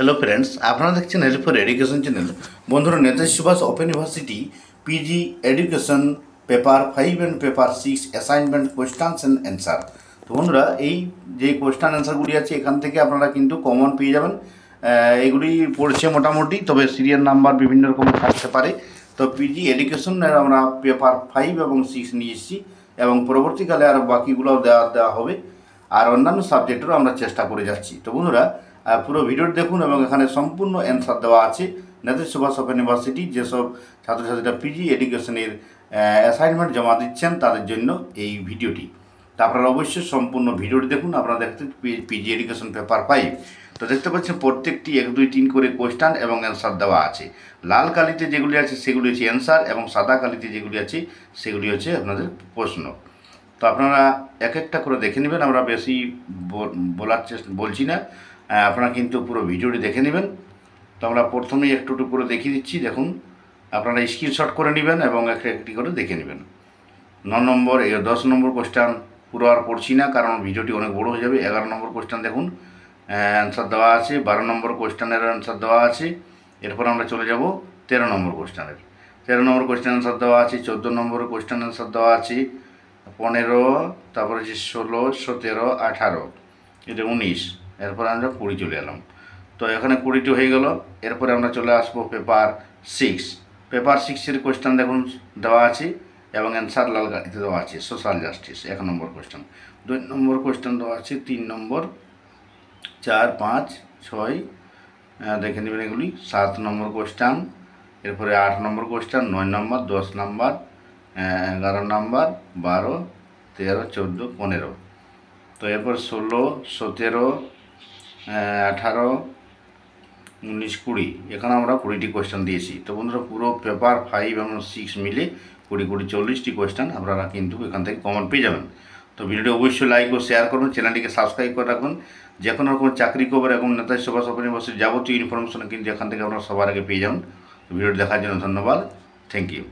hello friends আপনারা দেখছেন help for education channel বন্ধুরা Netaji Subhas open university PG education paper five and paper six assignment questions and answer তো বন্ধুরা এই যে কোয়েশ্চান অ্যান্সারগুলি আছে এখান থেকে আপনারা কিন্তু কমন পেয়ে যাবেন এগুলি পড়ছে মোটামুটি তবে সিরিয়াল নাম্বার বিভিন্ন রকম থাকতে পারে তো পিজি এডুকেশনের আমরা পেপার ফাইভ এবং সিক্স নিয়ে এসেছি এবং পরবর্তীকালে আর বাকিগুলোও দেওয়া দেওয়া হবে আর অন্যান্য সাবজেক্টেরও আমরা চেষ্টা করে যাচ্ছি তো বন্ধুরা পুরো ভিডিওটি দেখুন এবং এখানে সম্পূর্ণ অ্যান্সার দেওয়া আছে নেতাজি সুভাষ অফ ইউনিভার্সিটি যেসব ছাত্রছাত্রীরা পিজি এডুকেশনের অ্যাসাইনমেন্ট জমা দিচ্ছেন তাদের জন্য এই ভিডিওটি তা আপনারা অবশ্যই সম্পূর্ণ ভিডিওটি দেখুন আপনারা দেখতে পিজি এডুকেশন পেপার ফাইভ তো দেখতে পাচ্ছেন প্রত্যেকটি এক দুই তিন করে কোয়েশ্চান এবং অ্যান্সার দেওয়া আছে লাল কালিতে যেগুলি আছে সেগুলি হচ্ছে অ্যান্সার এবং সাদা কালিতে যেগুলি আছে সেগুলি হচ্ছে আপনাদের প্রশ্ন তো আপনারা এক একটা করে দেখে নেবেন আমরা বেশি বলার চেষ্টা বলছি না আপনারা কিন্তু পুরো ভিডিওটি দেখে নেবেন তো আমরা প্রথমেই একটু একটু করে দেখিয়ে দিচ্ছি দেখুন আপনারা স্ক্রিনশট করে নেবেন এবং একটা একটি করে দেখে নেবেন ন নম্বর দশ নম্বর কোয়েশ্চান পুরো আর পড়ছি না কারণ ভিডিওটি অনেক বড় হয়ে যাবে এগারো নম্বর কোশ্চান দেখুন অ্যান্সার দেওয়া আছে বারো নম্বর কোয়েশ্চানের অ্যান্সার দেওয়া আছে এরপর আমরা চলে যাব তেরো নম্বর কোয়েশ্চানের তেরো নম্বর কোয়েশ্চান অ্যান্সার দেওয়া আছে চোদ্দো নম্বর কোয়েশ্চান অ্যান্সার দেওয়া আছে পনেরো তারপরে হচ্ছে ষোলো সতেরো আঠারো এটা উনিশ এরপর আমরা কুড়ি চলে এলাম তো এখানে কুড়িটি হয়ে গেল এরপরে আমরা চলে আসবো পেপার সিক্স পেপার সিক্সের কোয়েশ্চান দেখুন দেওয়া আছে এবং অ্যান্সার লাল গাড়িতে দেওয়া আছে সোশ্যাল জাস্টিস এক নম্বর কোয়েশ্চান দুই নম্বর কোয়েশ্চান দেওয়া আছে তিন নম্বর চার পাঁচ ছয় দেখে নেবেন এগুলি সাত নম্বর কোয়েশ্চান এরপরে আট নম্বর কোয়েশ্চান নয় নম্বর দশ নম্বর এগারো নম্বর বারো তেরো চোদ্দো পনেরো তো এরপর ষোলো সতেরো আঠারো উনিশ কুড়ি এখানে আমরা কুড়িটি কোয়েশ্চেন দিয়েছি তো বন্ধুরা পুরো পেপার ফাইভ এবং সিক্স মিলে কুড়ি কুড়ি চল্লিশটি কোয়েশ্চেন আপনারা কিন্তু এখান থেকে কমন পেয়ে যাবেন তো ভিডিওটি অবশ্যই লাইক ও শেয়ার করুন চ্যানেলটিকে সাবস্ক্রাইব করে রাখুন যে কোনো রকম চাকরি খবর এবং নেতাজি সভা সভানিবাসের যাবতীয় ইনফরমেশন কিন্তু এখান থেকে আপনারা সবার আগে পেয়ে যান ভিডিওটি দেখার জন্য ধন্যবাদ থ্যাংক ইউ